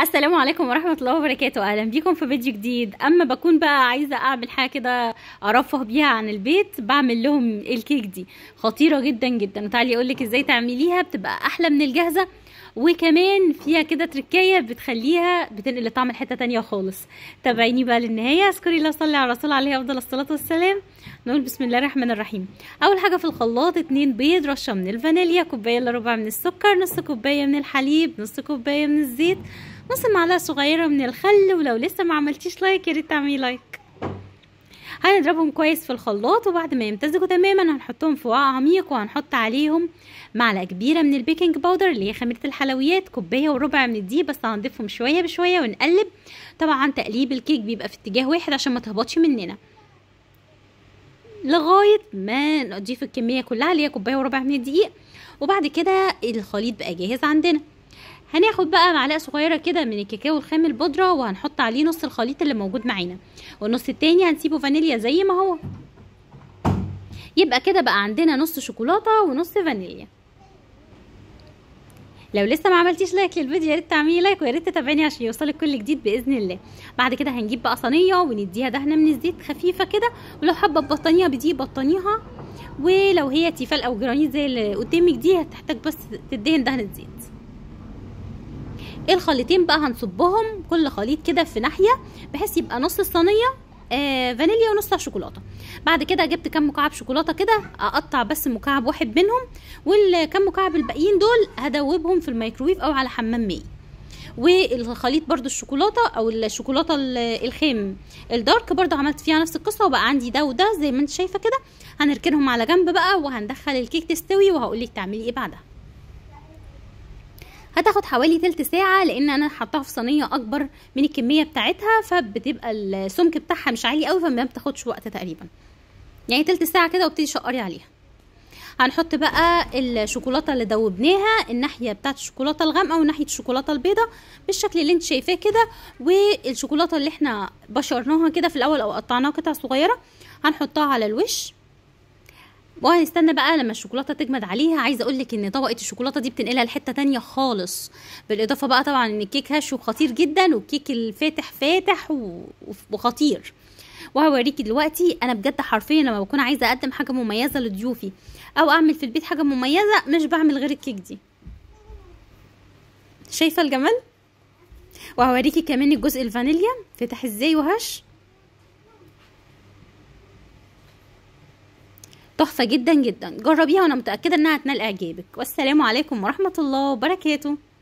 السلام عليكم ورحمة الله وبركاته أهلا بيكم في فيديو جديد أما بكون بقى عايزة أعمل حاجة كده أرفه بيها عن البيت بعمل لهم الكيك دي خطيرة جدا جدا وتعالي أقولك إزاي تعمليها بتبقى أحلى من الجاهزة وكمان فيها كده تركية بتخليها بتنقل الطعم لحتة تانية خالص تابعيني بقى للنهاية اذكري الله صلي على الرسول عليه افضل الصلاة والسلام نقول بسم الله الرحمن الرحيم اول حاجة في الخلاط اتنين بيض رشة من الفانيليا كوباية الا ربع من السكر نص كوباية من الحليب نص كوباية من الزيت نص معلقة صغيرة من الخل ولو لسه ما عملتيش لايك يا ريت تعملي لايك هنضربهم كويس في الخلاط وبعد ما يمتزجوا تماما هنحطهم في وعاء عميق وهنحط عليهم معلقه كبيره من البيكنج باودر اللي هي خميره الحلويات كوبايه وربع من الدقيق بس هنضيفهم شويه بشويه ونقلب طبعا تقليب الكيك بيبقى في اتجاه واحد عشان ما تهبطش مننا لغايه ما نضيف الكميه كلها اللي هي كوبايه وربع من الدقيق وبعد كده الخليط بقى جاهز عندنا هناخد بقى معلقه صغيره كده من الكاكاو الخام البودره وهنحط عليه نص الخليط اللي موجود معانا والنص التاني هنسيبه فانيليا زي ما هو يبقى كده بقى عندنا نص شوكولاته ونص فانيليا لو لسه ما عملتيش لايك للفيديو يا ريت تعملي لايك ويا ريت تتابعيني عشان يوصلك كل جديد باذن الله بعد كده هنجيب بقى صينيه ونديها دهنه من الزيت خفيفه كده ولو حابه تبطنيها بدي بطنيها ولو هي تيفال او جرانيت زي اللي قدامك دي هتحتاج بس تدهن دهنه زيت الخليطين بقى هنصبهم كل خليط كده في ناحيه بحيث يبقى نص الصينيه آه فانيليا ونص شوكولاته بعد كده جبت كام مكعب شوكولاته كده اقطع بس مكعب واحد منهم والكم مكعب الباقيين دول هدوبهم في الميكرويف او على حمام مائي والخليط برضو الشوكولاته او الشوكولاته الخام الدارك برضو عملت فيها نفس القصه وبقى عندي ده وده زي ما انت شايفه كده هنركنهم على جنب بقى وهندخل الكيك تستوي وهقول لك تعملي ايه بعدها هتاخد حوالي تلت ساعه لان انا حطها في صينيه اكبر من الكميه بتاعتها فبتبقى السمك بتاعها مش عالي قوي فما بتاخدش وقت تقريبا يعني تلت ساعه كده وابتدي شقري عليها هنحط بقى الشوكولاته اللي دوبناها الناحيه بتاعت الشوكولاته الغامقه وناحيه الشوكولاته البيضة بالشكل اللي انت شايفاه كده والشوكولاته اللي احنا بشرناها كده في الاول او قطعناها قطع صغيره هنحطها على الوش وهنستنى بقى لما الشوكولاته تجمد عليها عايزه اقول لك ان طبقه الشوكولاته دي بتنقلها لحته تانية خالص بالاضافه بقى طبعا ان الكيك هشو خطير جدا والكيك الفاتح فاتح وخطير وهوريكي دلوقتي انا بجد حرفيا لما بكون عايزه اقدم حاجه مميزه لضيوفي او اعمل في البيت حاجه مميزه مش بعمل غير الكيك دي شايفه الجمال وهوريكي كمان الجزء الفانيليا فتح ازاي وهش تحفه جدا جدا جربيها وانا متاكده انها هتنال اعجابك والسلام عليكم ورحمه الله وبركاته